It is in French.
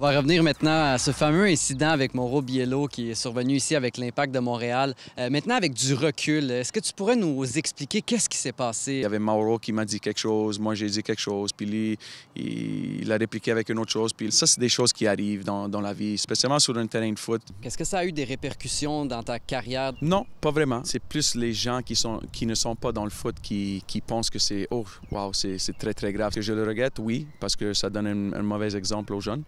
On va revenir maintenant à ce fameux incident avec Mauro Biello qui est survenu ici avec l'impact de Montréal. Euh, maintenant, avec du recul, est-ce que tu pourrais nous expliquer qu'est-ce qui s'est passé? Il y avait Mauro qui m'a dit quelque chose, moi j'ai dit quelque chose, puis lui, il, a répliqué avec une autre chose. Puis ça, c'est des choses qui arrivent dans, la vie, spécialement sur un terrain de foot. Est-ce que ça a eu des répercussions dans ta carrière? Non, pas vraiment. C'est plus les gens qui, sont, qui ne sont pas dans le foot qui, pensent que c'est, oh, waouh c'est très, très grave. Que je le regrette, oui, parce que ça donne un mauvais exemple aux jeunes.